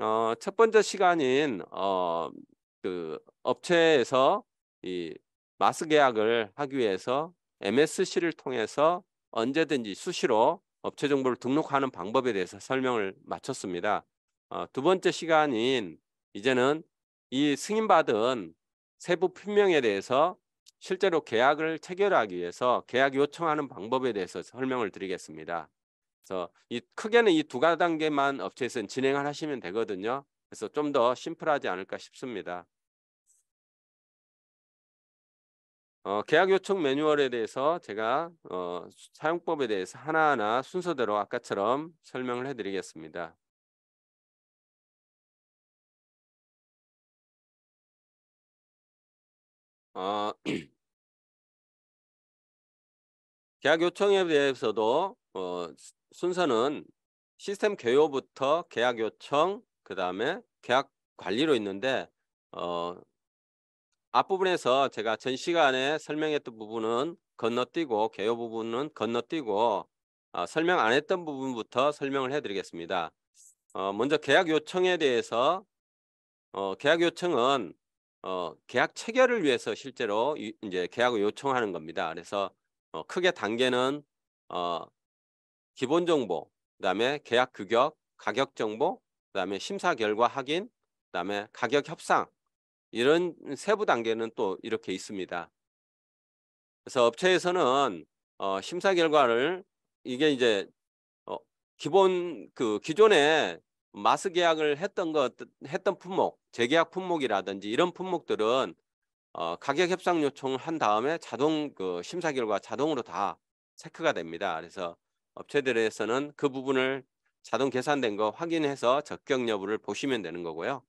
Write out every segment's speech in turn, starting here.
어, 첫 번째 시간인 어, 그 업체에서 이 마스 계약을 하기 위해서 MSC를 통해서 언제든지 수시로 업체 정보를 등록하는 방법에 대해서 설명을 마쳤습니다. 어, 두 번째 시간인 이제는 이 승인받은 세부 품명에 대해서 실제로 계약을 체결하기 위해서 계약 요청하는 방법에 대해서 설명을 드리겠습니다. 그래서 이 크게는 이 두 가지 단계만 업체에서는 진행을 하시면 되거든요. 그래서 좀 더 심플하지 않을까 싶습니다. 어, 계약 요청 매뉴얼에 대해서 제가 어, 사용법에 대해서 하나하나 순서대로 아까처럼 설명을 해드리겠습니다. 어, 계약 요청에 대해서도 어, 순서는 시스템 개요부터 계약 요청, 그 다음에 계약 관리로 있는데 어, 앞부분에서 제가 전 시간에 설명했던 부분은 건너뛰고 개요 부분은 건너뛰고 어, 설명 안 했던 부분부터 설명을 해드리겠습니다. 어, 먼저 계약 요청에 대해서 어, 계약 요청은 어, 계약 체결을 위해서 실제로 유, 이제 계약을 요청하는 겁니다. 그래서 어, 크게 단계는 어, 기본 정보, 그다음에 계약 규격, 가격 정보, 그다음에 심사 결과 확인, 그다음에 가격 협상 이런 세부 단계는 또 이렇게 있습니다. 그래서 업체에서는 어, 심사 결과를 이게 이제 어, 기본 그 기존에 마스 계약을 했던 것 했던 품목 재계약 품목이라든지 이런 품목들은 어, 가격 협상 요청을 한 다음에 자동 그 심사 결과 자동으로 다 체크가 됩니다. 그래서 업체들에서는 그 부분을 자동 계산된 거 확인해서 적격 여부를 보시면 되는 거고요.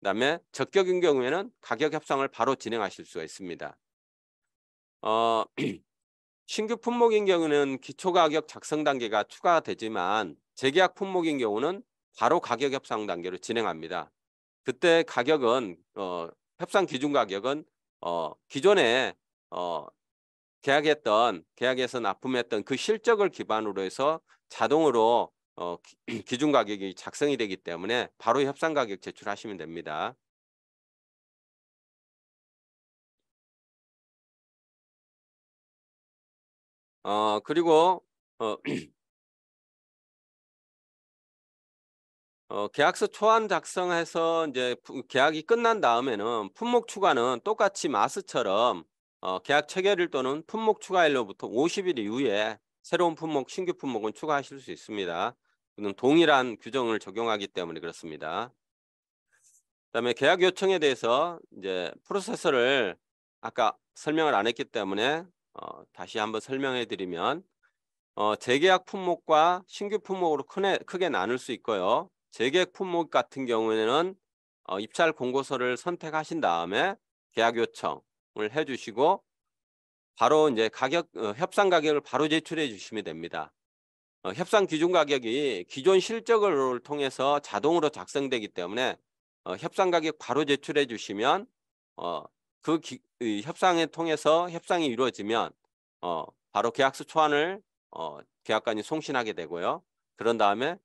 그다음에 적격인 경우에는 가격 협상을 바로 진행하실 수가 있습니다. 어, 신규 품목인 경우는 기초 가격 작성 단계가 추가되지만 재계약 품목인 경우는 바로 가격 협상 단계로 진행합니다. 그때 가격은 어, 협상 기준 가격은 어, 기존에 어, 계약했던 계약에서 납품했던 그 실적을 기반으로 해서 자동으로 어, 기준 가격이 작성이 되기 때문에 바로 협상 가격 제출하시면 됩니다. 어, 그리고 어, 어, 계약서 초안 작성해서 이제 계약이 끝난 다음에는 품목 추가는 똑같이 마스처럼 어, 계약 체결일 또는 품목 추가일로부터 50일 이후에 새로운 품목, 신규 품목은 추가하실 수 있습니다. 이는 동일한 규정을 적용하기 때문에 그렇습니다. 그다음에 계약 요청에 대해서 이제 프로세서를 아까 설명을 안 했기 때문에 어, 다시 한번 설명해 드리면 어, 재계약 품목과 신규 품목으로 크네, 크게 나눌 수 있고요. 재계약 품목 같은 경우에는 어, 입찰 공고서를 선택하신 다음에 계약 요청, 해주시고 바로 이제 가격 어, 협상 가격을 바로 제출해 주시면 됩니다. 어, 협상 기준 가격이 기존 실적을 통해서 자동으로 작성되기 때문에 어, 협상 가격 바로 제출해 주시면 어, 그 기, 협상에 통해서 협상이 이루어지면 어, 바로 계약서 초안을 어, 계약관이 송신하게 되고요. 그런 다음에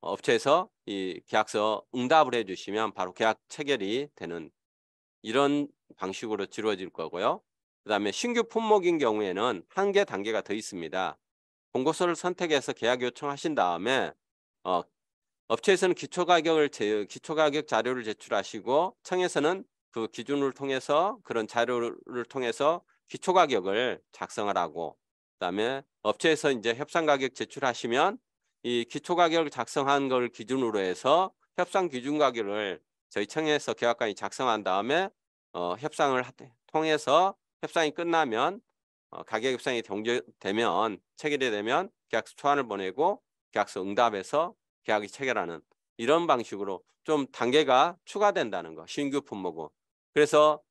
업체에서 이 계약서 응답을 해주시면 바로 계약 체결이 되는 이런 방식으로 지루해질 거고요. 그 다음에 신규 품목인 경우에는 한 개 단계가 더 있습니다. 공고서를 선택해서 계약 요청하신 다음에 어, 업체에서는 기초가격을 제, 기초가격 자료를 제출하시고 청에서는 그 기준을 통해서 그런 자료를 통해서 기초가격을 작성을 하고 그다음에 업체에서 이제 협상가격 제출하시면 이기초가격 작성한 걸 기준으로 해서 협상 기준 가격을 저희 청에서 계약관이 작성한 다음에 어, 협상을 통해서 협상이 끝나면 어, 가격 협상이 제 되면 체결이 되면 계약서 초안을 보내고 계약서 응답해서 계약이 체결하는 이런 방식으로 좀 단계가 추가된다는 거 신규 품목은 그래서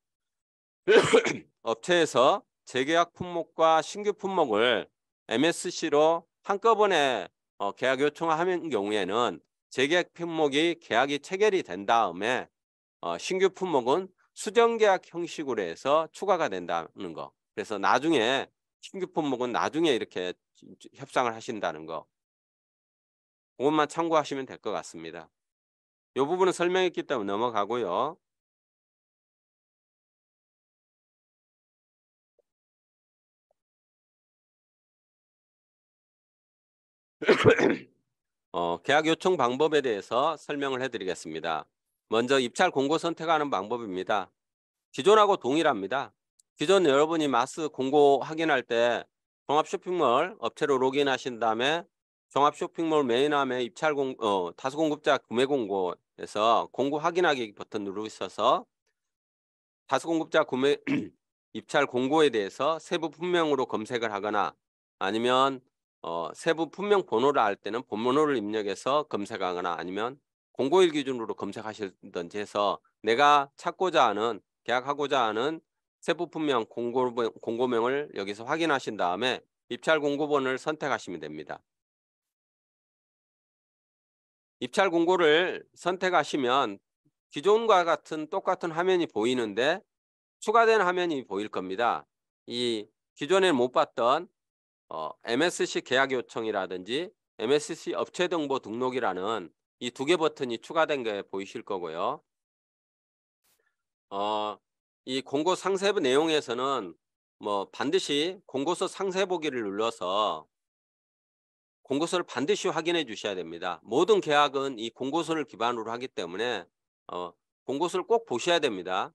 업체에서 재계약 품목과 신규 품목을 MSC로 한꺼번에 어, 계약 요청하는 을 경우에는 재계약 품목이 계약이 체결이 된 다음에 어, 신규 품목은 수정계약 형식으로 해서 추가가 된다는 거. 그래서 나중에 신규 품목은 나중에 이렇게 협상을 하신다는 거. 그것만 참고하시면 될 것 같습니다. 이 부분은 설명했기 때문에 넘어가고요. 어, 계약 요청 방법에 대해서 설명을 해드리겠습니다. 먼저 입찰 공고 선택하는 방법입니다. 기존하고 동일합니다. 기존 여러분이 마스 공고 확인할 때 종합 쇼핑몰 업체로 로그인하신 다음에 종합 쇼핑몰 메인함에 입찰 공, 어, 다수 공급자 구매 공고에서 공고 확인하기 버튼 누르고 있어서 다수 공급자 구매 입찰 공고에 대해서 세부 품명으로 검색을 하거나 아니면 어, 세부 품명 번호를 알 때는 본번호를 입력해서 검색하거나 아니면 공고일 기준으로 검색하시든지 해서 내가 찾고자 하는 계약하고자 하는 세 부품명 공고, 공고명을 여기서 확인하신 다음에 입찰 공고본을 선택하시면 됩니다. 입찰 공고를 선택하시면 기존과 같은 똑같은 화면이 보이는데 추가된 화면이 보일 겁니다. 이 기존에 못 봤던 어, MSC 계약 요청이라든지 MSC 업체 정보 등록이라는 이두개 버튼이 추가된 게 보이실 거고요. 어, 이 공고 상세 부 내용에서는 뭐 반드시 공고서 상세 보기를 눌러서 공고서를 반드시 확인해 주셔야 됩니다. 모든 계약은 이 공고서를 기반으로 하기 때문에 어, 공고서를 꼭 보셔야 됩니다.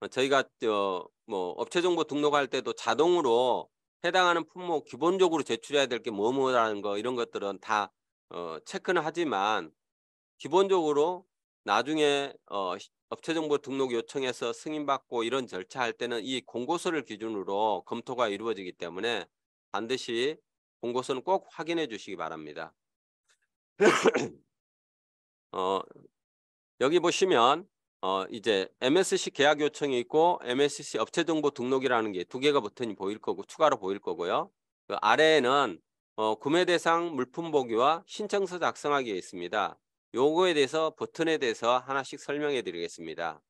어, 저희가 어, 뭐 업체 정보 등록할 때도 자동으로 해당하는 품목 기본적으로 제출해야 될 게 뭐뭐라는 거 이런 것들은 다 어, 체크는 하지만 기본적으로 나중에 어, 업체정보 등록 요청해서 승인받고 이런 절차할 때는 이 공고서를 기준으로 검토가 이루어지기 때문에 반드시 공고서는 꼭 확인해 주시기 바랍니다. 어, 여기 보시면 어, 이제 MSC 계약 요청이 있고 MSC 업체정보 등록이라는 게 두 개가 붙튼이 보일 거고 추가로 보일 거고요. 그 아래에는 어, 구매 대상 물품 보기와 신청서 작성하기에 있습니다. 요거에 대해서 버튼에 대해서 하나씩 설명해 드리겠습니다.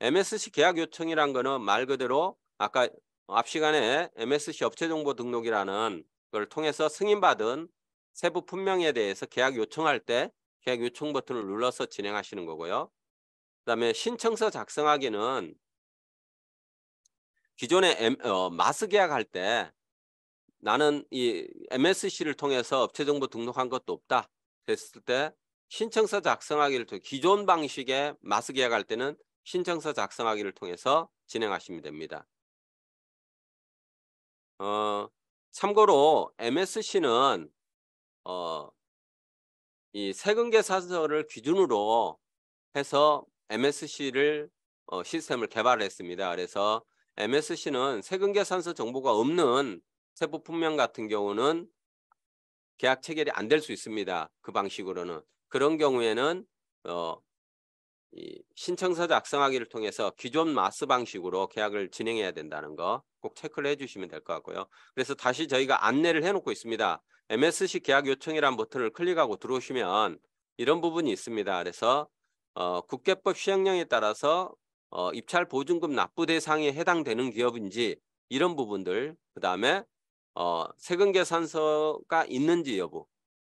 MSC 계약 요청이란 거는 말 그대로 아까 앞 시간에 MSC 업체 정보 등록이라는 걸 통해서 승인받은 세부 품명에 대해서 계약 요청할 때 계약 요청 버튼을 눌러서 진행하시는 거고요. 그다음에 신청서 작성하기는 기존에 M, 어, 마스 계약할 때 나는 이 MSC를 통해서 업체 정보 등록한 것도 없다. 됐을 때 신청서 작성하기를 통해 기존 방식의 마스 계약할 때는 신청서 작성하기를 통해서 진행하시면 됩니다. 어, 참고로 MSC는 어, 이세금계산서를 기준으로 해서 MSC를 어, 시스템을 개발했습니다. 그래서 MSC는 세금계산서 정보가 없는 세부 품명 같은 경우는 계약 체결이 안 될 수 있습니다. 그 방식으로는. 그런 경우에는 어, 이 신청서 작성하기를 통해서 기존 마스 방식으로 계약을 진행해야 된다는 거 꼭 체크를 해주시면 될 것 같고요. 그래서 다시 저희가 안내를 해놓고 있습니다. MSC 계약 요청이란 버튼을 클릭하고 들어오시면 이런 부분이 있습니다. 그래서 어, 국계법 시행령에 따라서 어, 입찰 보증금 납부 대상에 해당되는 기업인지 이런 부분들 그 다음에 어, 세금 계산서가 있는지 여부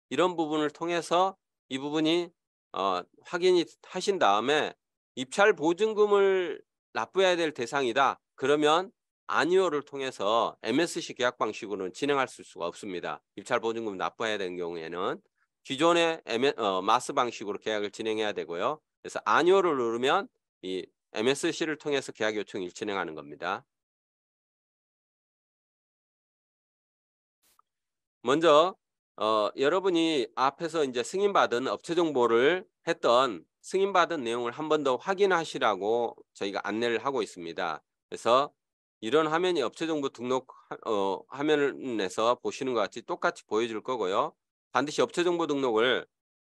이런 부분을 통해서 이 부분이 어, 확인이 하신 다음에 입찰 보증금을 납부해야 될 대상이다. 그러면 아니오를 통해서 MSC 계약 방식으로는 진행할 수가 없습니다. 입찰 보증금 납부해야 되는 경우에는 기존의 M, 어, 마스 방식으로 계약을 진행해야 되고요. 그래서 아니오를 누르면 이 MSC를 통해서 계약 요청을 진행하는 겁니다. 먼저 어, 여러분이 앞에서 이제 승인받은 업체 정보를 했던 승인받은 내용을 한 번 더 확인하시라고 저희가 안내를 하고 있습니다. 그래서 이런 화면이 업체 정보 등록 어, 화면에서 보시는 것 같이 똑같이 보여줄 거고요. 반드시 업체 정보 등록을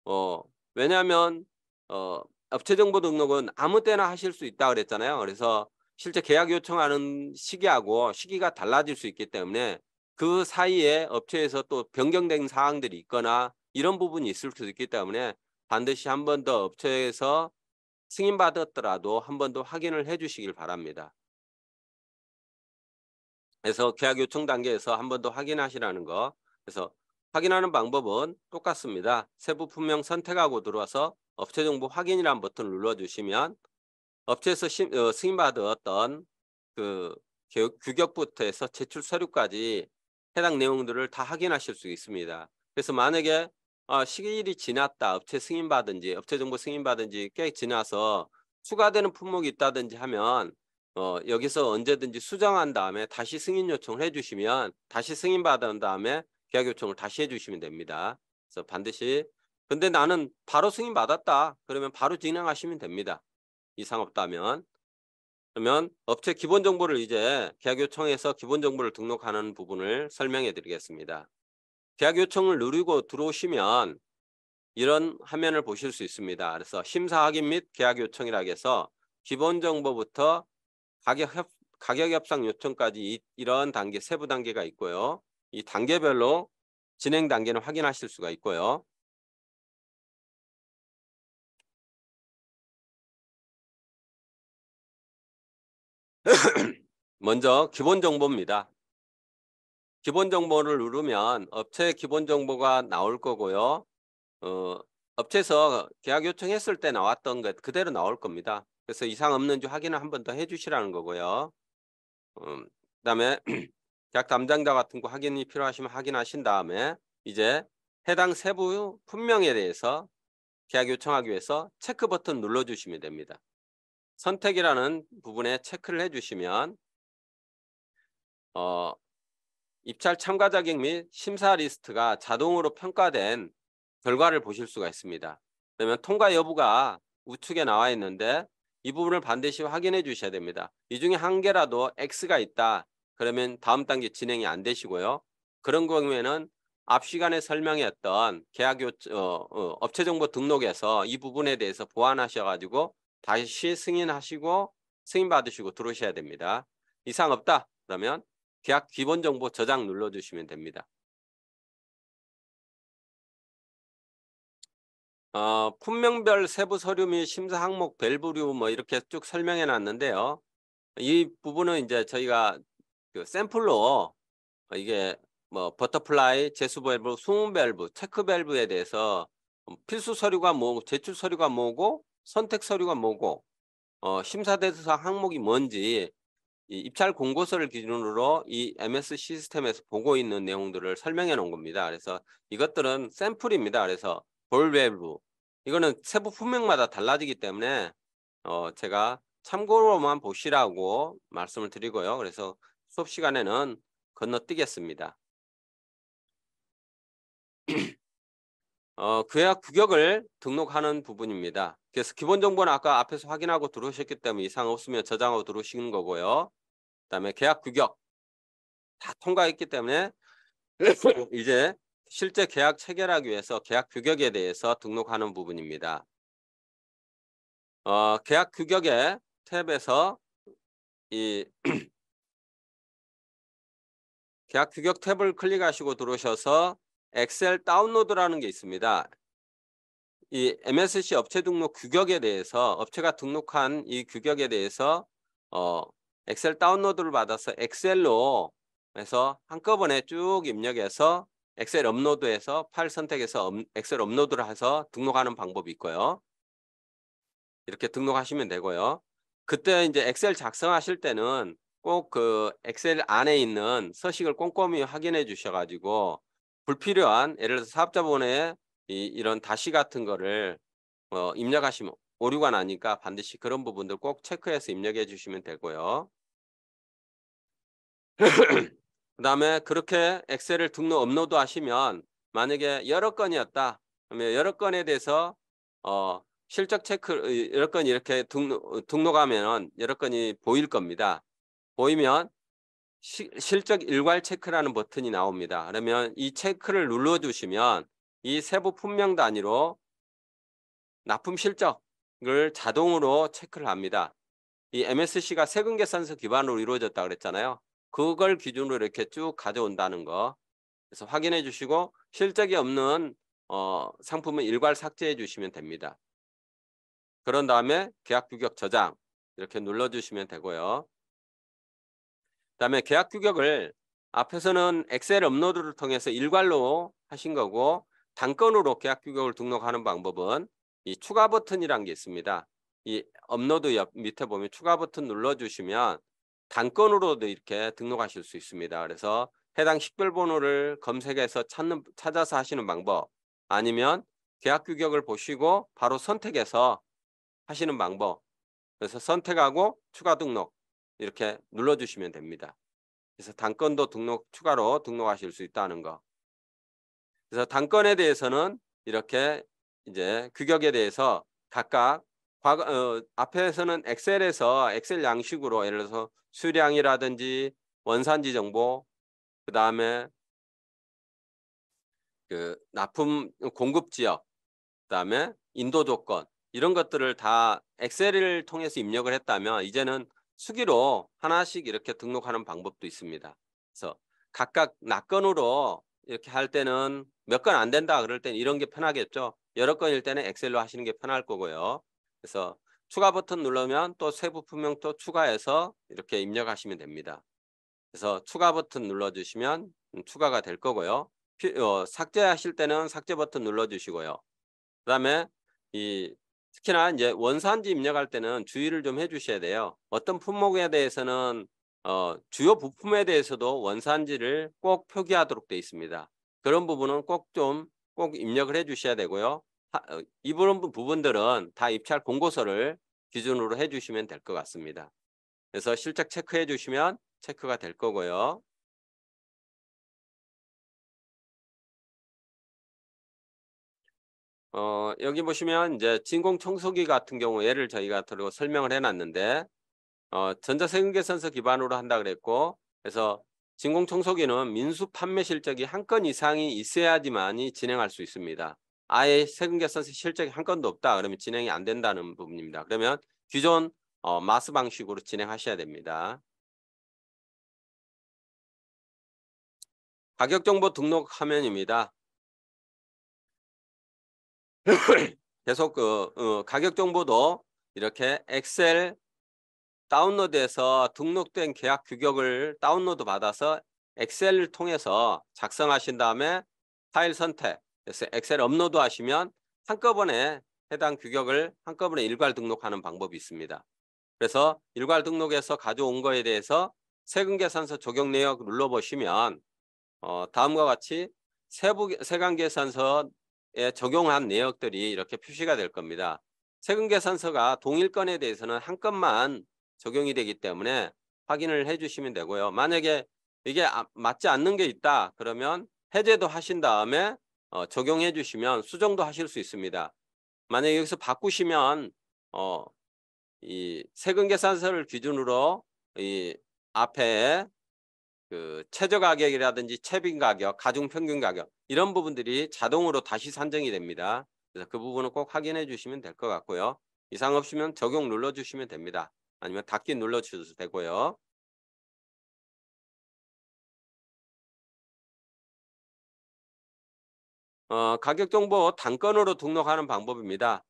어, 왜냐하면 어, 업체 정보 등록은 아무 때나 하실 수 있다 그랬잖아요. 그래서 실제 계약 요청하는 시기하고 시기가 달라질 수 있기 때문에 그 사이에 업체에서 또 변경된 사항들이 있거나 이런 부분이 있을 수도 있기 때문에 반드시 한 번 더 업체에서 승인받았더라도 한 번 더 확인을 해주시길 바랍니다. 그래서 계약 요청 단계에서 한 번 더 확인하시라는 거. 그래서 확인하는 방법은 똑같습니다. 세부 품명 선택하고 들어와서 업체 정보 확인이란 버튼을 눌러주시면 업체에서 어, 승인받았던 그 규격부터 해서 제출 서류까지 해당 내용들을 다 확인하실 수 있습니다. 그래서 만약에 어, 시일이 지났다, 업체 승인받은지, 업체 정보 승인받은지 꽤 지나서 추가되는 품목이 있다든지 하면 어, 여기서 언제든지 수정한 다음에 다시 승인 요청을 해주시면 다시 승인받은 다음에 계약 요청을 다시 해주시면 됩니다. 그래서 반드시 근데 나는 바로 승인받았다. 그러면 바로 진행하시면 됩니다. 이상 없다면 그러면 업체 기본 정보를 이제 계약 요청에서 기본 정보를 등록하는 부분을 설명해 드리겠습니다. 계약 요청을 누르고 들어오시면 이런 화면을 보실 수 있습니다. 그래서 심사 확인 및 계약 요청이라 해서 기본 정보부터 가격 협, 가격 협상 요청까지 이, 이런 단계 세부 단계가 있고요. 이 단계별로 진행 단계는 확인하실 수가 있고요. 먼저 기본 정보입니다. 기본 정보를 누르면 업체 기본 정보가 나올 거고요. 어, 업체에서 계약 요청했을 때 나왔던 것 그대로 나올 겁니다. 그래서 이상 없는지 확인을 한 번 더 해주시라는 거고요. 음, 그다음에 계약 담당자 같은 거 확인이 필요하시면 확인하신 다음에 이제 해당 세부 품명에 대해서 계약 요청하기 위해서 체크 버튼 눌러주시면 됩니다. 선택이라는 부분에 체크를 해주시면 어, 입찰 참가 자격 및 심사 리스트가 자동으로 평가된 결과를 보실 수가 있습니다. 그러면 통과 여부가 우측에 나와 있는데 이 부분을 반드시 확인해 주셔야 됩니다. 이 중에 한 개라도 X가 있다. 그러면 다음 단계 진행이 안 되시고요. 그런 경우에는 앞 시간에 설명했던 계약 어, 어, 업체 정보 등록에서 이 부분에 대해서 보완하셔 가지고 다시 승인하시고 승인 받으시고 들어오셔야 됩니다. 이상 없다 그러면 계약 기본 정보 저장 눌러주시면 됩니다. 어, 품명별 세부 서류 및 심사 항목 밸브류 뭐 이렇게 쭉 설명해 놨는데요. 이 부분은 이제 저희가 그 샘플로 이게 뭐 버터플라이, 제수 밸브, 수문 밸브, 체크 밸브에 대해서 필수 서류가 뭐고 제출 서류가 뭐고 선택 서류가 뭐고 어, 심사대사 항목이 뭔지 이 입찰 공고서를 기준으로 이 MS 시스템에서 보고 있는 내용들을 설명해 놓은 겁니다. 그래서 이것들은 샘플입니다. 그래서 볼 외부 이거는 세부 품명마다 달라지기 때문에 어, 제가 참고로만 보시라고 말씀을 드리고요. 그래서 수업 시간에는 건너뛰겠습니다. 어, 계약 규격을 등록하는 부분입니다. 그래서 기본 정보는 아까 앞에서 확인하고 들어오셨기 때문에 이상 없으면 저장하고 들어오시는 거고요. 그다음에 계약 규격 다 통과했기 때문에 이제 실제 계약 체결하기 위해서 계약 규격에 대해서 등록하는 부분입니다. 어, 계약 규격의 탭에서 이 계약 규격 탭을 클릭하시고 들어오셔서 엑셀 다운로드라는 게 있습니다. 이 MSC 업체 등록 규격에 대해서 업체가 등록한 이 규격에 대해서 어, 엑셀 다운로드를 받아서 엑셀로 해서 한꺼번에 쭉 입력해서 엑셀 업로드해서 파일 선택해서 엑셀 업로드를 해서 등록하는 방법이 있고요. 이렇게 등록하시면 되고요. 그때 이제 엑셀 작성하실 때는 꼭 그 엑셀 안에 있는 서식을 꼼꼼히 확인해 주셔가지고 불필요한 예를 들어서 사업자본의 이, 런 다시 같은 거를 어, 입력하시면 오류가 나니까 반드시 그런 부분들 꼭 체크해서 입력해 주시면 되고요. 그 다음에 그렇게 엑셀을 등록 업로드 하시면 만약에 여러 건이었다. 그러면 여러 건에 대해서 어, 실적 체크 여러 건 이렇게 등록, 등록하면 여러 건이 보일 겁니다. 보이면 시, 실적 일괄 체크라는 버튼이 나옵니다. 그러면 이 체크를 눌러주시면 이 세부 품명 단위로 납품 실적을 자동으로 체크를 합니다. 이 MSC가 세금 계산서 기반으로 이루어졌다 그랬잖아요. 그걸 기준으로 이렇게 쭉 가져온다는 거. 그래서 확인해 주시고 실적이 없는 어, 상품은 일괄 삭제해 주시면 됩니다. 그런 다음에 계약 규격 저장 이렇게 눌러주시면 되고요. 그다음에 계약 규격을 앞에서는 엑셀 업로드를 통해서 일괄로 하신 거고 단건으로 계약 규격을 등록하는 방법은 이 추가 버튼이란 게 있습니다. 이 업로드 옆 밑에 보면 추가 버튼 눌러주시면 단건으로도 이렇게 등록하실 수 있습니다. 그래서 해당 식별번호를 검색해서 찾는, 찾아서 하시는 방법 아니면 계약 규격을 보시고 바로 선택해서 하시는 방법 그래서 선택하고 추가 등록 이렇게 눌러주시면 됩니다. 그래서 당권도 등록 추가로 등록하실 수 있다는 거. 그래서 당권에 대해서는 이렇게 이제 규격에 대해서 각각 과거, 어, 앞에서는 엑셀에서 엑셀 양식으로 예를 들어서 수량이라든지 원산지 정보 그 다음에 그 납품 공급 지역 그 다음에 인도 조건 이런 것들을 다 엑셀을 통해서 입력을 했다면 이제는 수기로 하나씩 이렇게 등록하는 방법도 있습니다. 그래서 각각 낙건으로 이렇게 할 때는 몇 건 안 된다 그럴 땐 이런 게 편하겠죠. 여러 건일 때는 엑셀로 하시는 게 편할 거고요. 그래서 추가 버튼 누르면 또 세부 품명 또 추가해서 이렇게 입력하시면 됩니다. 그래서 추가 버튼 눌러주시면 음, 추가가 될 거고요. 피, 어, 삭제하실 때는 삭제 버튼 눌러주시고요. 그 다음에 이 특히나 이제 원산지 입력할 때는 주의를 좀 해주셔야 돼요. 어떤 품목에 대해서는 어, 주요 부품에 대해서도 원산지를 꼭 표기하도록 되어 있습니다. 그런 부분은 꼭 좀꼭 꼭 입력을 해주셔야 되고요. 하, 어, 이 부분 부분들은 다 입찰 공고서를 기준으로 해주시면 될 것 같습니다. 그래서 실적 체크해 주시면 체크가 될 거고요. 어, 여기 보시면 이제 진공 청소기 같은 경우 예를 저희가 들고 설명을 해놨는데 어, 전자세금계산서 기반으로 한다 그랬고 그래서 진공 청소기는 민수 판매 실적이 한 건 이상이 있어야지만이 진행할 수 있습니다. 아예 세금계산서 실적이 한 건도 없다 그러면 진행이 안 된다는 부분입니다. 그러면 기존 어, 마스 방식으로 진행하셔야 됩니다. 가격정보 등록 화면입니다. 계속 그 어, 가격 정보도 이렇게 엑셀 다운로드에서 등록된 계약 규격을 다운로드 받아서 엑셀을 통해서 작성하신 다음에 파일 선택, 엑셀 업로드 하시면 한꺼번에 해당 규격을 한꺼번에 일괄 등록하는 방법이 있습니다. 그래서 일괄 등록에서 가져온 거에 대해서 세금계산서 적용 내역 눌러보시면 어, 다음과 같이 세부, 세관계산서 적용한 내역들이 이렇게 표시가 될 겁니다. 세금계산서가 동일 건에 대해서는 한 건만 적용이 되기 때문에 확인을 해주시면 되고요. 만약에 이게 아, 맞지 않는 게 있다 그러면 해제도 하신 다음에 어, 적용해 주시면 수정도 하실 수 있습니다. 만약에 여기서 바꾸시면 어, 이 세금계산서를 기준으로 이 앞에 그 최저가격이라든지 채빈가격, 가중평균가격 이런 부분들이 자동으로 다시 산정이 됩니다. 그래서 그 부분은 꼭 확인해 주시면 될 것 같고요. 이상 없으면 적용 눌러주시면 됩니다. 아니면 닫기 눌러주셔도 되고요. 어, 가격정보 단건으로 등록하는 방법입니다.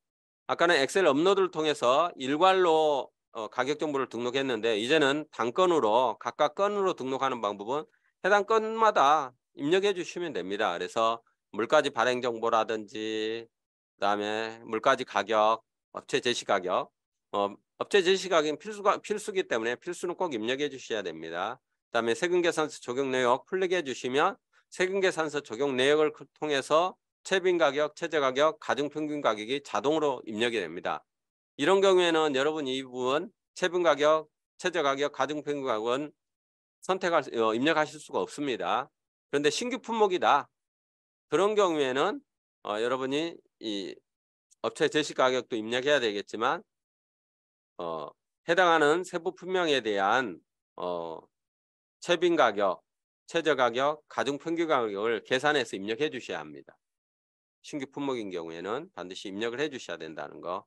아까는 엑셀 업로드를 통해서 일괄로 어, 가격정보를 등록했는데 이제는 단건으로 각각 건으로 등록하는 방법은 해당 건마다 입력해 주시면 됩니다. 그래서 물가지 발행 정보라든지 그다음에 물가지 가격, 업체 제시 가격, 어, 업체 제시 가격은 필수가 필수기 때문에 필수는 꼭 입력해 주셔야 됩니다. 그다음에 세금계산서 적용 내역 클릭해 주시면 세금계산서 적용 내역을 통해서 채빈 가격, 최저 가격, 가중 평균 가격이 자동으로 입력이 됩니다. 이런 경우에는 여러분 이 부분 채빈 가격, 최저 가격, 가중 평균 가격은 선택할 어, 입력하실 수가 없습니다. 그런데 신규 품목이다. 그런 경우에는 어, 여러분이 이 업체 제시 가격도 입력해야 되겠지만 어, 해당하는 세부 품명에 대한 어, 채빈 가격, 최저 가격, 가중 평균 가격을 계산해서 입력해 주셔야 합니다. 신규 품목인 경우에는 반드시 입력을 해 주셔야 된다는 거.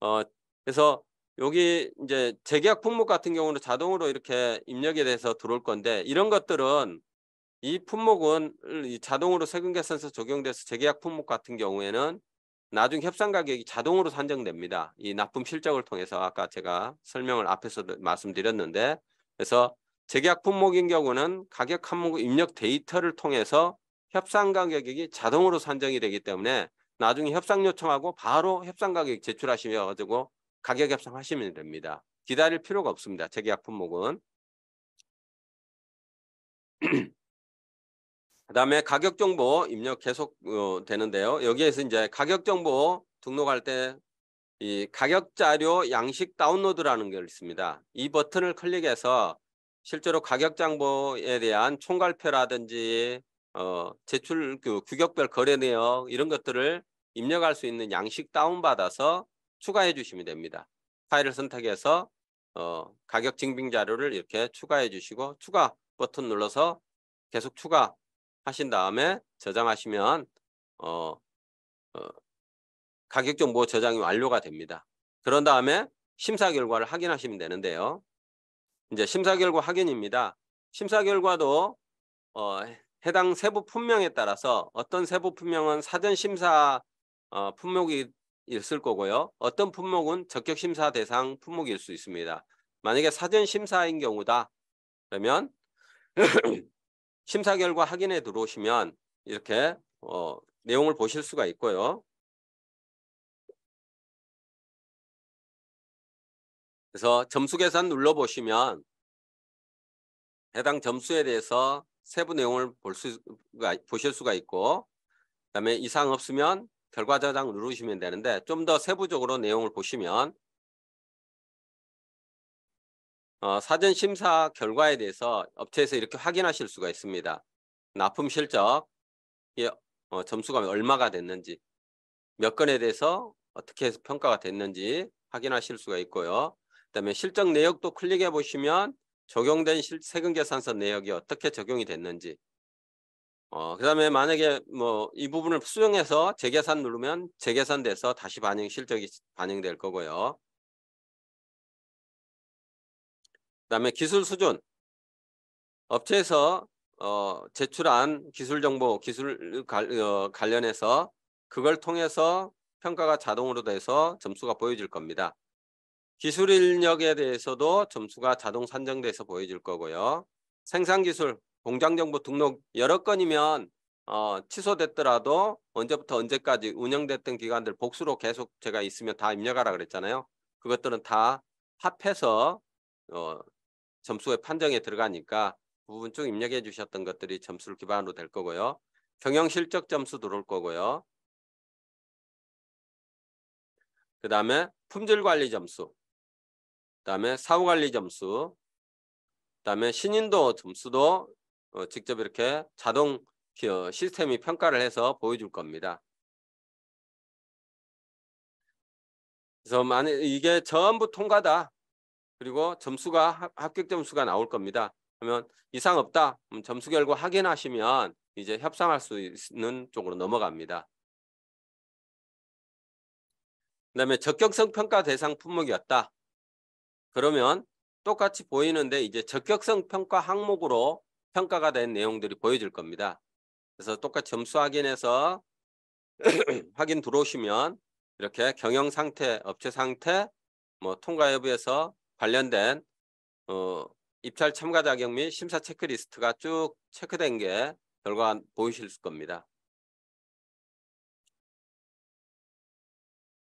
어, 그래서 여기 이제 재계약 품목 같은 경우는 자동으로 이렇게 입력이 돼서 들어올 건데 이런 것들은 이 품목은 자동으로 세금 계산서 적용돼서 재계약 품목 같은 경우에는 나중 협상 가격이 자동으로 산정됩니다. 이 납품 실적을 통해서 아까 제가 설명을 앞에서 말씀드렸는데 그래서 재계약 품목인 경우는 가격 항목 입력 데이터를 통해서 협상 가격이 자동으로 산정이 되기 때문에 나중에 협상 요청하고 바로 협상 가격 제출하시면 가지고 가격 협상하시면 됩니다. 기다릴 필요가 없습니다. 재계약 품목은 그다음에 가격 정보 입력 계속 어, 되는데요. 여기에서 이제 가격 정보 등록할 때 이 가격 자료 양식 다운로드라는 게 있습니다. 이 버튼을 클릭해서 실제로 가격 정보에 대한 총괄표라든지 어, 제출 그 규격별 거래 내역 이런 것들을 입력할 수 있는 양식 다운받아서 추가해 주시면 됩니다. 파일을 선택해서 어, 가격 증빙 자료를 이렇게 추가해 주시고 추가 버튼 눌러서 계속 추가 하신 다음에 저장하시면 어, 어, 가격 정보 뭐 저장이 완료가 됩니다. 그런 다음에 심사 결과를 확인하시면 되는데요. 이제 심사 결과 확인입니다. 심사 결과도 어, 해당 세부 품명에 따라서 어떤 세부 품명은 사전 심사 어, 품목이 있을 거고요. 어떤 품목은 적격 심사 대상 품목일 수 있습니다. 만약에 사전 심사인 경우다 그러면 심사 결과 확인해 들어오시면 이렇게 어, 내용을 보실 수가 있고요. 그래서 점수 계산 눌러보시면 해당 점수에 대해서 세부 내용을 볼 수가, 보실 수가 있고 그다음에 이상 없으면 결과 저장 누르시면 되는데 좀 더 세부적으로 내용을 보시면 어, 사전 심사 결과에 대해서 업체에서 이렇게 확인하실 수가 있습니다. 납품 실적, 예, 어, 점수가 얼마가 됐는지, 몇 건에 대해서 어떻게 해서 평가가 됐는지 확인하실 수가 있고요. 그다음에 실적 내역도 클릭해 보시면 적용된 실, 세금 계산서 내역이 어떻게 적용이 됐는지. 어, 그다음에 만약에 뭐 이 부분을 수정해서 재계산 누르면 재계산돼서 다시 반영 실적이 반영될 거고요. 다음에 기술 수준. 업체에서 어, 제출한 기술 정보, 기술 갈, 어, 관련해서 그걸 통해서 평가가 자동으로 돼서 점수가 보여질 겁니다. 기술 인력에 대해서도 점수가 자동 산정돼서 보여질 거고요. 생산 기술, 공장 정보 등록 여러 건이면 어, 취소됐더라도 언제부터 언제까지 운영됐던 기간들 복수로 계속 제가 있으면 다 입력하라 그랬잖아요. 그것들은 다 합해서 어, 점수의 판정에 들어가니까 부분 쭉 입력해 주셨던 것들이 점수를 기반으로 될 거고요. 경영 실적 점수 들어올 거고요. 그 다음에 품질 관리 점수, 그 다음에 사후 관리 점수, 그 다음에 신인도 점수도 어, 직접 이렇게 자동 어, 시스템이 평가를 해서 보여줄 겁니다. 그래서 만약 이게 전부 통과다 그리고 점수가 합격 점수가 나올 겁니다. 그러면 이상 없다. 점수 결과 확인하시면 이제 협상할 수 있는 쪽으로 넘어갑니다. 그 다음에 적격성 평가 대상 품목이었다. 그러면 똑같이 보이는데 이제 적격성 평가 항목으로 평가가 된 내용들이 보여질 겁니다. 그래서 똑같이 점수 확인해서 확인 들어오시면 이렇게 경영 상태, 업체 상태, 뭐 통과 여부에서 관련된 어, 입찰 참가 자격 및 심사 체크리스트가 쭉 체크된 게 결과 보이실 겁니다.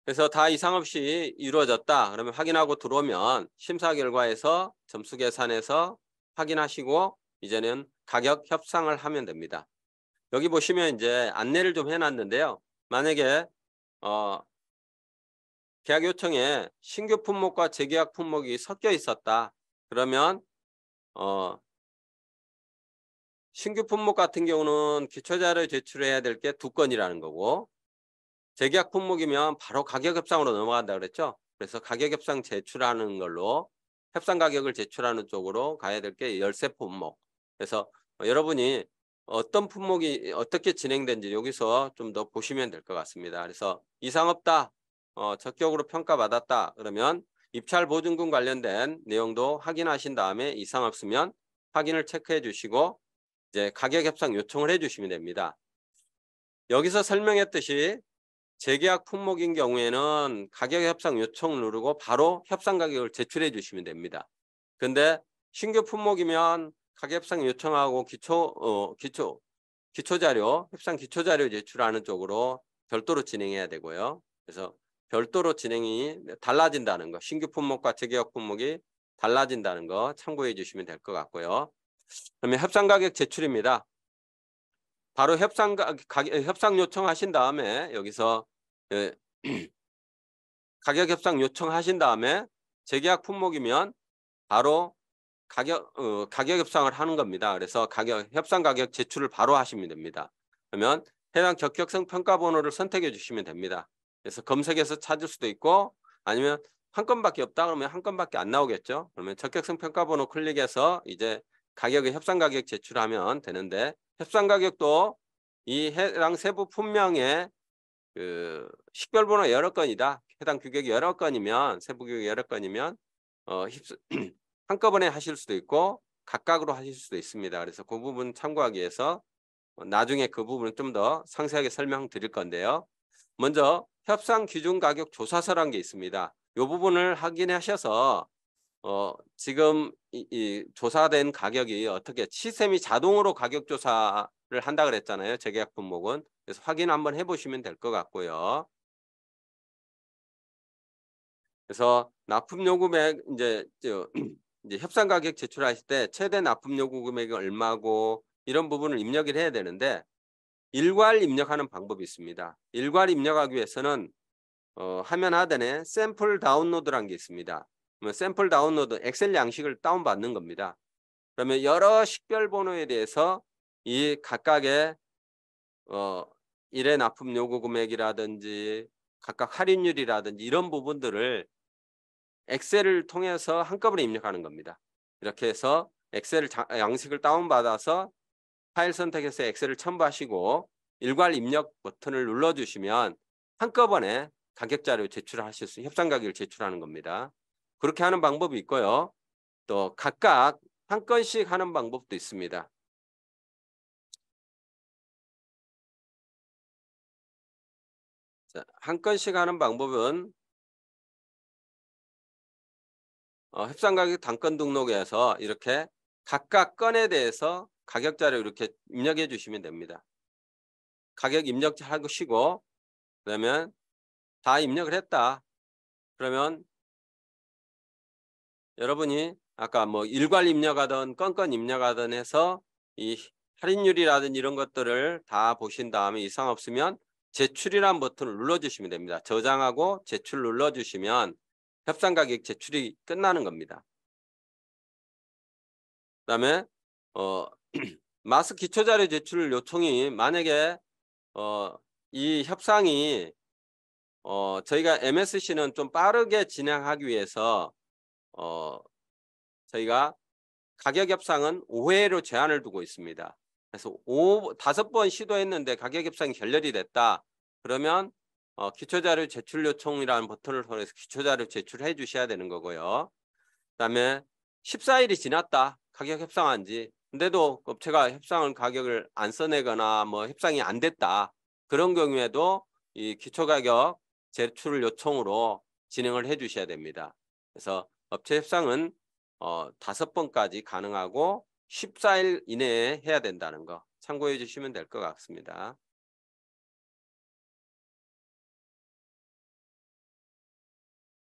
그래서 다 이상 없이 이루어졌다. 그러면 확인하고 들어오면 심사 결과에서 점수 계산해서 확인하시고 이제는 가격 협상을 하면 됩니다. 여기 보시면 이제 안내를 좀 해놨는데요. 만약에 어, 계약 요청에 신규 품목과 재계약 품목이 섞여 있었다. 그러면 어, 신규 품목 같은 경우는 기초자료 제출해야 될 게 두 건이라는 거고 재계약 품목이면 바로 가격 협상으로 넘어간다 그랬죠. 그래서 가격 협상 제출하는 걸로 협상 가격을 제출하는 쪽으로 가야 될 게 열세 품목. 그래서 여러분이 어떤 품목이 어떻게 진행된지 여기서 좀 더 보시면 될 것 같습니다. 그래서 이상 없다. 어, 적격으로 평가받았다. 그러면 입찰 보증금 관련된 내용도 확인하신 다음에 이상 없으면 확인을 체크해 주시고 이제 가격 협상 요청을 해 주시면 됩니다. 여기서 설명했듯이 재계약 품목인 경우에는 가격 협상 요청 누르고 바로 협상 가격을 제출해 주시면 됩니다. 근데 신규 품목이면 가격 협상 요청하고 기초 어, 기초 기초 자료 협상 기초 자료 제출하는 쪽으로 별도로 진행해야 되고요. 그래서 별도로 진행이 달라진다는 거 신규 품목과 재계약 품목이 달라진다는 거 참고해 주시면 될 것 같고요. 그러면 협상 가격 제출입니다. 바로 협상 가격, 협상 요청하신 다음에 여기서 예, 가격 협상 요청하신 다음에 재계약 품목이면 바로 가격 어, 가격 협상을 하는 겁니다. 그래서 가격 협상 가격 제출을 바로 하시면 됩니다. 그러면 해당 적격성 평가 번호를 선택해 주시면 됩니다. 그래서 검색해서 찾을 수도 있고 아니면 한 건밖에 없다 그러면 한 건밖에 안 나오겠죠. 그러면 적격성 평가 번호 클릭해서 이제 가격의 협상 가격 제출하면 되는데 협상 가격도 이 해당 세부 품명에 그 식별 번호 여러 건이다. 해당 규격이 여러 건이면 세부 규격이 여러 건이면 어 한꺼번에 하실 수도 있고 각각으로 하실 수도 있습니다. 그래서 그 부분 참고하기 위해서 나중에 그부분을좀 더 상세하게 설명드릴 건데요. 먼저 협상 기준 가격 조사서란 게 있습니다. 이 부분을 확인하셔서 어, 지금 이, 이 조사된 가격이 어떻게 시스템이 자동으로 가격 조사를 한다 그랬잖아요. 재계약 품목은 그래서 확인 한번 해보시면 될 것 같고요. 그래서 납품 요금액 이제, 이제 협상 가격 제출하실 때 최대 납품 요구 금액이 얼마고 이런 부분을 입력을 해야 되는데 일괄 입력하는 방법이 있습니다. 일괄 입력하기 위해서는 어, 화면 하단에 샘플 다운로드란게 있습니다. 샘플 다운로드 엑셀 양식을 다운받는 겁니다. 그러면 여러 식별 번호에 대해서 이 각각의 어, 일회 납품 요구 금액이라든지 각각 할인율이라든지 이런 부분들을 엑셀을 통해서 한꺼번에 입력하는 겁니다. 이렇게 해서 엑셀 양식을 다운받아서 파일 선택에서 엑셀을 첨부하시고 일괄 입력 버튼을 눌러주시면 한꺼번에 가격 자료 제출 하실 수 협상 가격을 제출하는 겁니다. 그렇게 하는 방법이 있고요. 또 각각 한 건씩 하는 방법도 있습니다. 자, 한 건씩 하는 방법은 어, 협상 가격 단건 등록에서 이렇게 각각 건에 대해서 가격 자를 이렇게 입력해 주시면 됩니다. 가격 입력하시고 그러면 다 입력을 했다. 그러면 여러분이 아까 뭐 일괄 입력하던 건건 입력하던 해서 이 할인율이라든 지 이런 것들을 다 보신 다음에 이상 없으면 제출이란 버튼을 눌러주시면 됩니다. 저장하고 제출 눌러주시면 협상 가격 제출이 끝나는 겁니다. 그 다음에 어, 마스 기초자료 제출 요청이 만약에 어, 이 협상이 어, 저희가 MSC는 좀 빠르게 진행하기 위해서 어, 저희가 가격 협상은 5회로 제한을 두고 있습니다. 그래서 5, 5번 시도했는데 가격 협상이 결렬이 됐다. 그러면 어, 기초자료 제출 요청이라는 버튼을 통해서 기초자료 제출해 주셔야 되는 거고요. 그 다음에 14일이 지났다. 가격 협상한 지 근데도 업체가 그 협상을 가격을 안 써내거나 뭐 협상이 안 됐다. 그런 경우에도 이 기초가격 제출 요청으로 진행을 해 주셔야 됩니다. 그래서 업체 협상은 어, 다섯 번까지 가능하고 14일 이내에 해야 된다는 거 참고해 주시면 될 것 같습니다.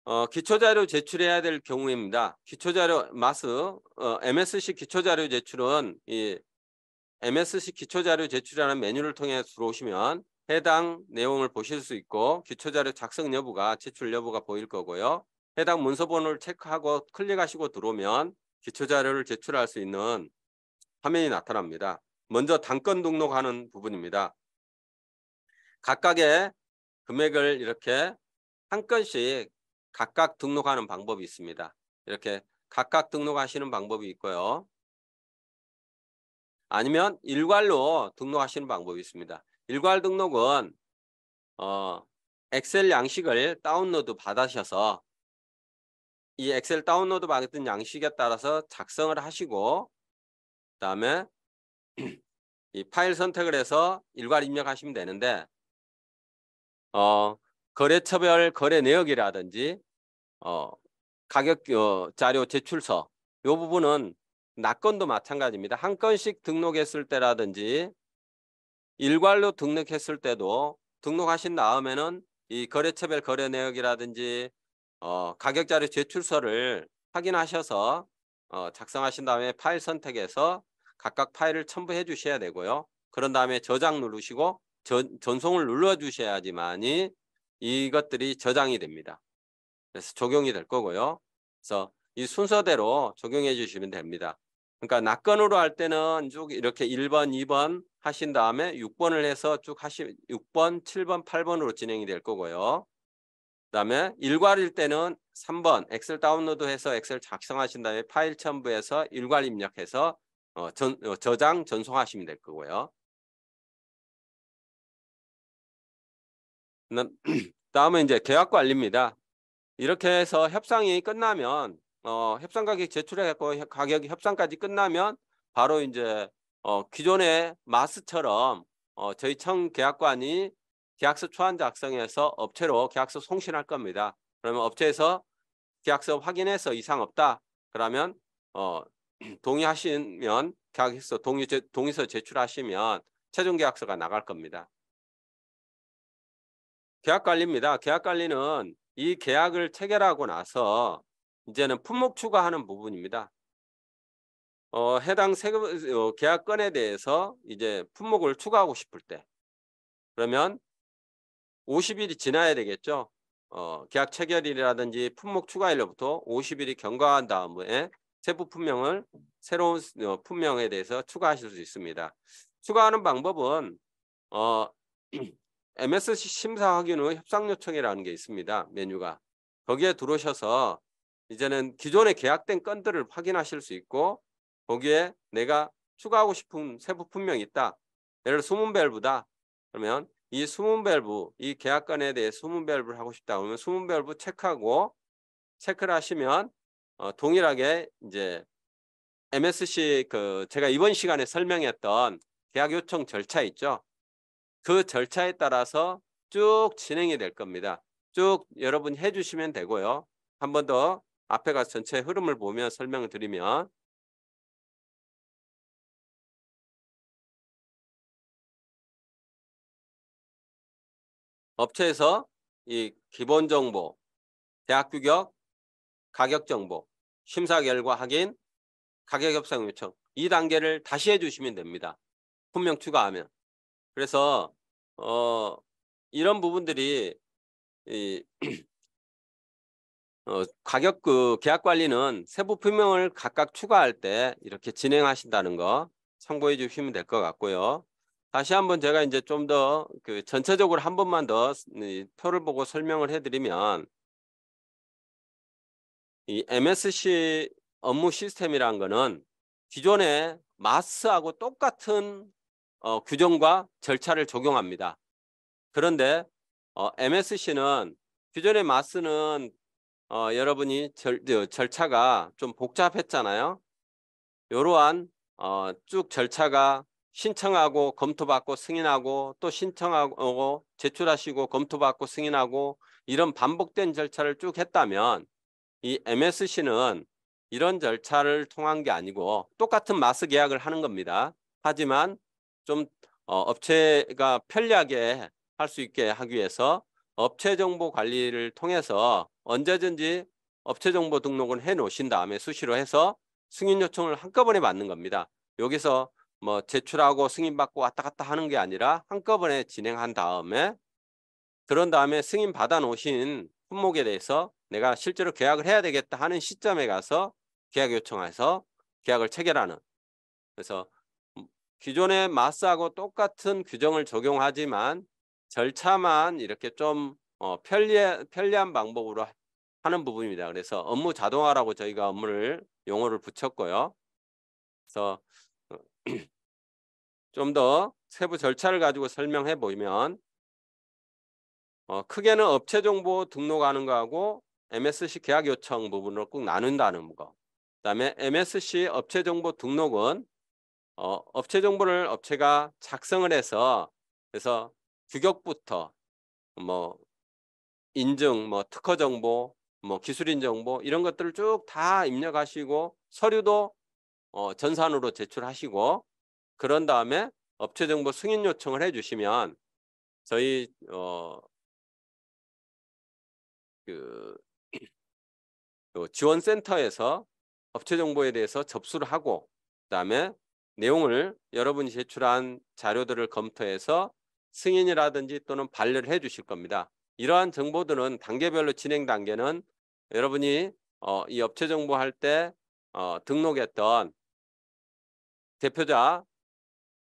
어, 기초자료 제출해야 될 경우입니다. 기초자료 마스 어, MSC 기초자료 제출은 이 MSC 기초자료 제출이라는 메뉴를 통해 들어오시면 해당 내용을 보실 수 있고 기초자료 작성 여부가 제출 여부가 보일 거고요. 해당 문서번호를 체크하고 클릭하시고 들어오면 기초자료를 제출할 수 있는 화면이 나타납니다. 먼저 당권 등록하는 부분입니다. 각각의 금액을 이렇게 한 건씩 각각 등록하는 방법이 있습니다. 이렇게 각각 등록하시는 방법이 있고요. 아니면 일괄로 등록하시는 방법이 있습니다. 일괄 등록은 어, 엑셀 양식을 다운로드 받으셔서 이 엑셀 다운로드 받은 양식에 따라서 작성을 하시고 그다음에 이 파일 선택을 해서 일괄 입력하시면 되는데 어 거래처별 거래 내역이라든지 어, 가격 어, 자료 제출서 이 부분은 낙건도 마찬가지입니다. 한 건씩 등록했을 때라든지 일괄로 등록했을 때도 등록하신 다음에는 이 거래처별 거래 내역이라든지 어, 가격 자료 제출서를 확인하셔서 어, 작성하신 다음에 파일 선택해서 각각 파일을 첨부해 주셔야 되고요. 그런 다음에 저장 누르시고 전, 전송을 눌러 주셔야지만이 이것들이 저장이 됩니다. 그래서 적용이 될 거고요. 그래서 이 순서대로 적용해 주시면 됩니다. 그러니까 낙건으로 할 때는 쭉 이렇게 1번, 2번 하신 다음에 6번을 해서 쭉 하시 면 6번, 7번, 8번으로 진행이 될 거고요. 그다음에 일괄일 때는 3번 엑셀 다운로드해서 엑셀 작성하신 다음에 파일 첨부해서 일괄 입력해서 어, 전, 어, 저장 전송하시면 될 거고요. 다음은 이제 계약 과알립니다 이렇게 해서 협상이 끝나면 어, 협상 가격 제출해갖고 가격 협상까지 끝나면 바로 이제 어, 기존의 마스처럼 어, 저희 청 계약관이 계약서 초안 작성해서 업체로 계약서 송신할 겁니다. 그러면 업체에서 계약서 확인해서 이상 없다. 그러면 어, 동의하시면 계약서 동의, 동의서 제출하시면 최종 계약서가 나갈 겁니다. 계약 관리입니다. 계약 관리는 이 계약을 체결하고 나서 이제는 품목 추가하는 부분입니다. 어, 해당 세금 어, 계약건에 대해서 이제 품목을 추가하고 싶을 때 그러면 50일이 지나야 되겠죠. 어, 계약 체결일이라든지 품목 추가일로부터 50일이 경과한 다음에 세부 품명을 새로운 어, 품명에 대해서 추가하실 수 있습니다. 추가하는 방법은 어, MSC 심사 확인후 협상 요청이라는 게 있습니다. 메뉴가 거기에 들어오셔서 이제는 기존에 계약된 건들을 확인하실 수 있고 거기에 내가 추가하고 싶은 세부 품명이 있다. 예를 숨은 밸브다. 그러면 이 숨은 밸브, 이 계약건에 대해 숨은 밸브를 하고 싶다. 그러면 숨은 밸브 체크하고 체크를 하시면 어, 동일하게 이제 MSC 그 제가 이번 시간에 설명했던 계약 요청 절차 있죠. 그 절차에 따라서 쭉 진행이 될 겁니다. 쭉 여러분 해주시면 되고요. 한 번 더 앞에 가서 전체 흐름을 보면 설명을 드리면 업체에서 이 기본 정보, 대학 규격, 가격 정보, 심사 결과 확인, 가격 협상 요청 이 단계를 다시 해주시면 됩니다. 품명 추가하면 그래서 어, 이런 부분들이 이, 어, 가격 그 계약 관리는 세부 표명을 각각 추가할 때 이렇게 진행하신다는 거 참고해 주시면 될 것 같고요. 다시 한번 제가 이제 좀 더 그 전체적으로 한 번만 더이 표를 보고 설명을 해드리면 이 MSC 업무 시스템이라는 거는 기존의 마스하고 똑같은 어, 규정과 절차를 적용합니다. 그런데 어, MSC는 규존의 마스는 어, 여러분이 절, 절차가 좀 복잡했잖아요. 이러한 어, 쭉 절차가 신청하고 검토받고 승인하고 또 신청하고 제출하시고 검토받고 승인하고 이런 반복된 절차를 쭉 했다면 이 MSC는 이런 절차를 통한 게 아니고 똑같은 마스 계약을 하는 겁니다. 하지만 좀 어, 업체가 편리하게 할 수 있게 하기 위해서 업체 정보 관리를 통해서 언제든지 업체 정보 등록을 해 놓으신 다음에 수시로 해서 승인 요청을 한꺼번에 받는 겁니다. 여기서 뭐 제출하고 승인받고 왔다 갔다 하는 게 아니라 한꺼번에 진행한 다음에 그런 다음에 승인 받아 놓으신 품목에 대해서 내가 실제로 계약을 해야 되겠다 하는 시점에 가서 계약 요청해서 계약을 체결하는 그래서 기존의 마스하고 똑같은 규정을 적용하지만 절차만 이렇게 좀 어, 편리해, 편리한 방법으로 하는 부분입니다. 그래서 업무 자동화라고 저희가 업무를 용어를 붙였고요. 그래서 어, 좀더 세부 절차를 가지고 설명해 보면 어, 크게는 업체 정보 등록하는 거하고 MSC 계약 요청 부분으로 꼭 나눈다는 거. 그다음에 MSC 업체 정보 등록은 어, 업체 정보를 업체가 작성을 해서 그래서 규격부터 뭐 인증, 뭐 특허 정보, 뭐 기술인 정보 이런 것들을 쭉 다 입력하시고 서류도 어, 전산으로 제출하시고 그런 다음에 업체 정보 승인 요청을 해주시면 저희 어, 그 지원센터에서 업체 정보에 대해서 접수를 하고 그다음에 내용을 여러분이 제출한 자료들을 검토해서 승인이라든지 또는 반려를 해 주실 겁니다. 이러한 정보들은 단계별로 진행 단계는 여러분이 어, 이 업체 정보 할때 어, 등록했던 대표자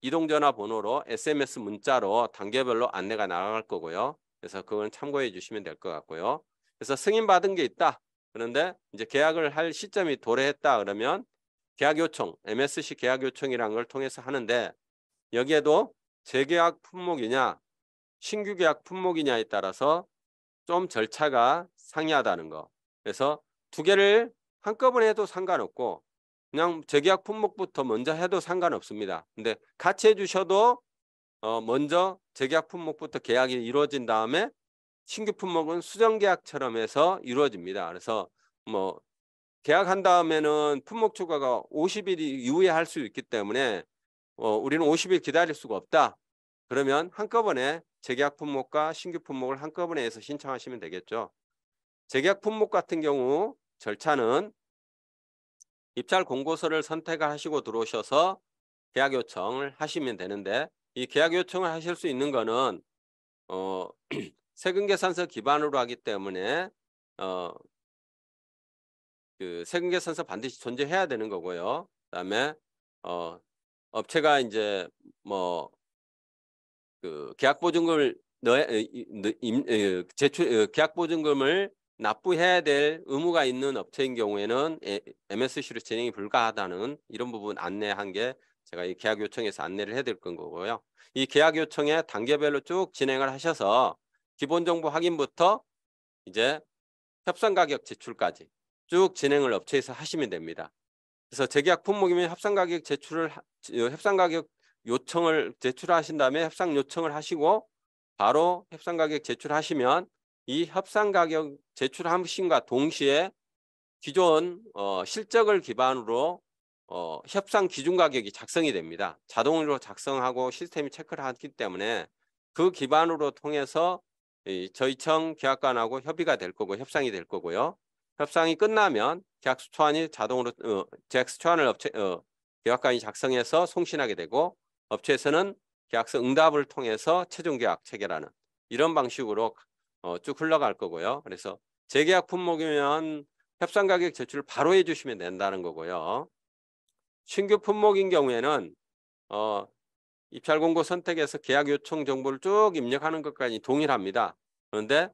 이동전화 번호로 SMS 문자로 단계별로 안내가 나갈 거고요. 그래서 그건 참고해 주시면 될 것 같고요. 그래서 승인받은 게 있다. 그런데 이제 계약을 할 시점이 도래했다 그러면 계약 요청, MSC 계약 요청이라는 걸 통해서 하는데 여기에도 재계약 품목이냐 신규 계약 품목이냐에 따라서 좀 절차가 상이하다는 거. 그래서 두 개를 한꺼번에 해도 상관없고 그냥 재계약 품목부터 먼저 해도 상관없습니다. 근데 같이 해주셔도 어 먼저 재계약 품목부터 계약이 이루어진 다음에 신규 품목은 수정 계약처럼 해서 이루어집니다. 그래서 뭐 계약한 다음에는 품목 추가가 50일 이후에 할 수 있기 때문에 어, 우리는 50일 기다릴 수가 없다. 그러면 한꺼번에 재계약 품목과 신규 품목을 한꺼번에 해서 신청하시면 되겠죠. 재계약 품목 같은 경우 절차는 입찰 공고서를 선택하시고 들어오셔서 계약 요청을 하시면 되는데 이 계약 요청을 하실 수 있는 거는 어, 세금계산서 기반으로 하기 때문에 어, 그 세금계산서 반드시 존재해야 되는 거고요. 그다음에 어 업체가 이제 뭐 그 계약 보증금을 넣 제출 어, 계약 보증금을 납부해야 될 의무가 있는 업체인 경우에는 MSC로 진행이 불가하다는 이런 부분 안내한 게 제가 이 계약 요청에서 안내를 해드릴 거고요. 이 계약 요청에 단계별로 쭉 진행을 하셔서 기본 정보 확인부터 이제 협상 가격 제출까지 쭉 진행을 업체에서 하시면 됩니다. 그래서 재계약 품목이면 협상 가격 제출을 협상 가격 요청을 제출하신 다음에 협상 요청을 하시고 바로 협상 가격 제출하시면 이 협상 가격 제출하신과 동시에 기존 어, 실적을 기반으로 어, 협상 기준 가격이 작성이 됩니다. 자동으로 작성하고 시스템이 체크를 하기 때문에 그 기반으로 통해서 이, 저희 청 계약관하고 협의가 될 거고 협상이 될 거고요. 협상이 끝나면 계약수초안이 자동으로 어, 계약수초안을 업체 어, 계약관이 작성해서 송신하게 되고 업체에서는 계약서 응답을 통해서 최종 계약 체결하는 이런 방식으로 어, 쭉 흘러갈 거고요. 그래서 재계약 품목이면 협상 가격 제출 을 바로 해주시면 된다는 거고요. 신규 품목인 경우에는 어, 입찰 공고 선택에서 계약 요청 정보를 쭉 입력하는 것까지 동일합니다. 그런데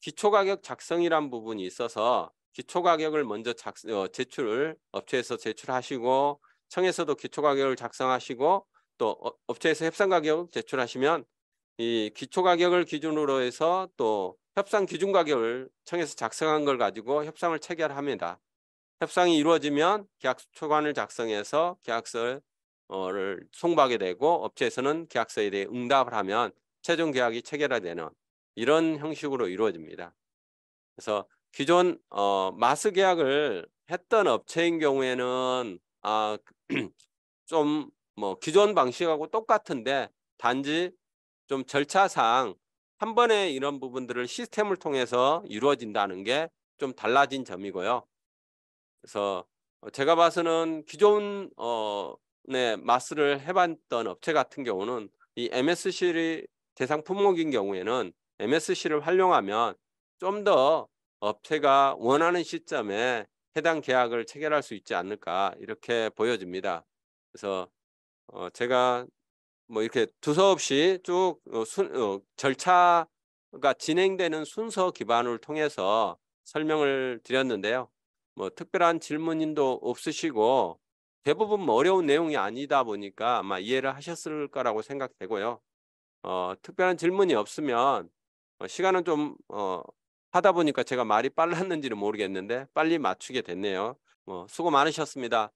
기초 가격 작성이란 부분이 있어서 기초 가격을 먼저 작, 어, 제출을 업체에서 제출하시고 청에서도 기초 가격을 작성하시고 또 어, 업체에서 협상 가격 제출하시면 이 기초 가격을 기준으로 해서 또 협상 기준 가격을 청에서 작성한 걸 가지고 협상을 체결합니다. 협상이 이루어지면 계약 초안을 작성해서 계약서를 송부하게 되고 업체에서는 계약서에 대해 응답을 하면 최종 계약이 체결화되는 이런 형식으로 이루어집니다. 그래서 기존 어, 마스 계약을 했던 업체인 경우에는 아, 좀 뭐 기존 방식하고 똑같은데 단지 좀 절차상 한 번에 이런 부분들을 시스템을 통해서 이루어진다는 게 좀 달라진 점이고요. 그래서 제가 봐서는 기존 어, 네, 마스를 해봤던 업체 같은 경우는 이 MSC를 대상 품목인 경우에는 MSC를 활용하면 좀더 업체가 원하는 시점에 해당 계약을 체결할 수 있지 않을까 이렇게 보여집니다. 그래서 어 제가 뭐 이렇게 두서없이 쭉 어, 순, 어 절차가 진행되는 순서 기반을 통해서 설명을 드렸는데요. 뭐 특별한 질문인도 없으시고 대부분 뭐 어려운 내용이 아니다 보니까 아마 이해를 하셨을 거라고 생각되고요. 어, 특별한 질문이 없으면 어, 시간은 좀 어, 하다 보니까 제가 말이 빨랐는지는 모르겠는데 빨리 맞추게 됐네요. 뭐 수고 많으셨습니다.